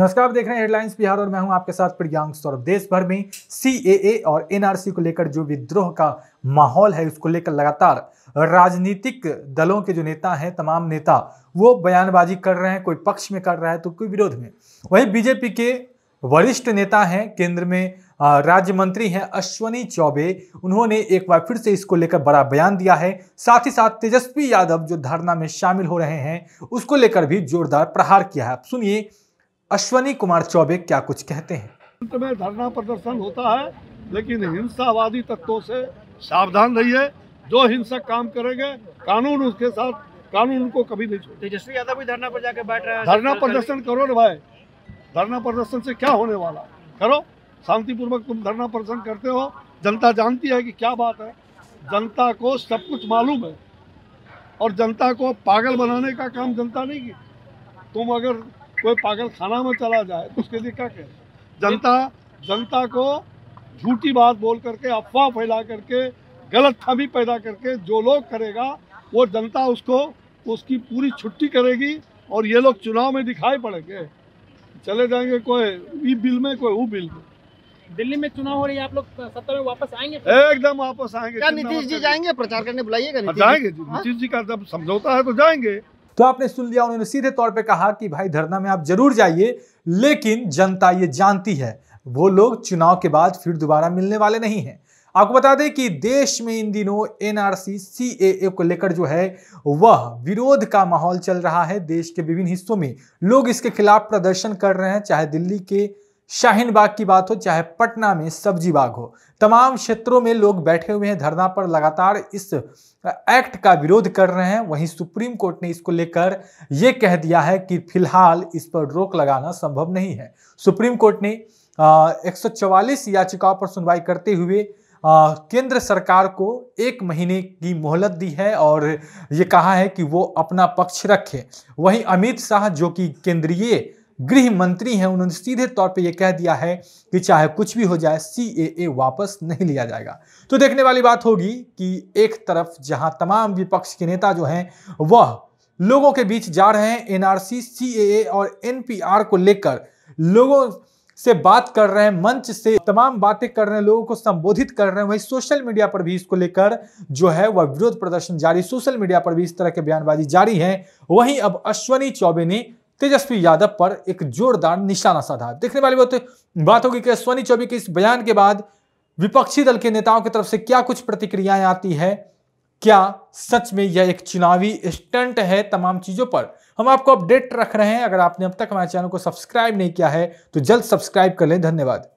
नमस्कार आप देख रहे हैं हेडलाइंस बिहार और मैं हूं आपके साथ प्रियांक सौरभ देश भर में सी और एनआरसी को लेकर जो विद्रोह का माहौल है उसको लेकर लगातार राजनीतिक दलों के जो नेता हैं तमाम नेता वो बयानबाजी कर रहे हैं कोई पक्ष में कर रहा है तो कोई विरोध में वहीं बीजेपी के वरिष्ठ नेता हैं केंद्र में राज्य मंत्री हैं अश्वनी चौबे उन्होंने एक बार फिर से इसको लेकर बड़ा बयान दिया है साथ ही साथ तेजस्वी यादव जो धरना में शामिल हो रहे हैं उसको लेकर भी जोरदार प्रहार किया है आप सुनिए अश्वनी कुमार चौबे क्या कुछ कहते हैं में धरना प्रदर्शन होता है लेकिन हिंसावादी तत्वों से सावधान रहिए जो हिंसक काम करेंगे कानून उसके साथ कानून को कभी नहीं छोड़े तेजस्वी यादव भी धरना पर जाकर बैठ रहे धरना प्रदर्शन करो ना भाई धरना प्रदर्शन से क्या होने वाला करो शांतिपूर्वक तुम धरना प्रदर्शन करते हो जनता जानती है कि क्या बात है जनता को सब कुछ मालूम है और जनता को पागल बनाने का काम जनता नहीं की तुम अगर कोई पागल खाना में चला जाए तो उसके लिए क्या करें जनता जनता को झूठी बात बोल करके अफवाह फैला करके गलत फहमी पैदा करके जो लोग करेगा वो जनता उसको उसकी पूरी छुट्टी करेगी और ये लोग चुनाव में दिखाई पड़ेंगे चले जाएंगे कोई ई बिल में कोई वो बिल में दिल्ली में चुनाव हो रही है आप लोग सत्ता में वापस आएंगे एकदम वापस आएंगे क्या नीतीश जी जाएंगे प्रचार करने बुलाइएगा हाँ, जाएंगे हाँ? नीतीश जी का जब समझौता है तो जाएंगे तो आपने सुन लिया उन्होंने सीधे तौर पे कहा कि भाई धरना में आप जरूर जाइए लेकिन जनता ये जानती है वो लोग चुनाव के बाद फिर दोबारा मिलने वाले नहीं हैं आपको बता दें कि देश में इन दिनों एनआरसी सीएए को लेकर जो है वह विरोध का माहौल चल रहा है देश के विभिन्न हिस्सों में लोग इसके खिलाफ प्रदर्शन कर रहे हैं चाहे दिल्ली के शाहीन बाग की बात हो चाहे पटना में सब्जी बाग हो तमाम क्षेत्रों में लोग बैठे हुए हैं धरना पर लगातार इस एक्ट का विरोध कर रहे हैं वहीं सुप्रीम कोर्ट ने इसको लेकर ये कह दिया है कि फिलहाल इस पर रोक लगाना संभव नहीं है सुप्रीम कोर्ट ने एक याचिकाओं पर सुनवाई करते हुए आ, केंद्र सरकार को एक महीने की मोहलत दी है और ये कहा है कि वो अपना पक्ष रखे वहीं अमित शाह जो कि केंद्रीय गृह मंत्री हैं उन्होंने सीधे तौर पे ये कह दिया है कि चाहे कुछ भी हो जाए सी वापस नहीं लिया जाएगा तो देखने वाली बात होगी कि एक तरफ जहां तमाम विपक्ष के नेता जो हैं वह लोगों के बीच जा रहे हैं एनआरसी सीएए और एनपीआर को लेकर लोगों से बात कर रहे हैं मंच से तमाम बातें कर रहे हैं लोगों को संबोधित कर रहे हैं वहीं सोशल मीडिया पर भी इसको लेकर जो है वह विरोध प्रदर्शन जारी सोशल मीडिया पर भी इस तरह के बयानबाजी जारी है वहीं अब अश्वनी चौबे ने तेजस्वी यादव पर एक जोरदार निशाना साधा देखने वाली बात बात होगी कि सोनी चौबे के इस बयान के बाद विपक्षी दल के नेताओं की तरफ से क्या कुछ प्रतिक्रियाएं आती है क्या सच में यह एक चुनावी स्टंट है तमाम चीज़ों पर हम आपको अपडेट रख रहे हैं अगर आपने अब तक हमारे चैनल को सब्सक्राइब नहीं किया है तो जल्द सब्सक्राइब कर लें धन्यवाद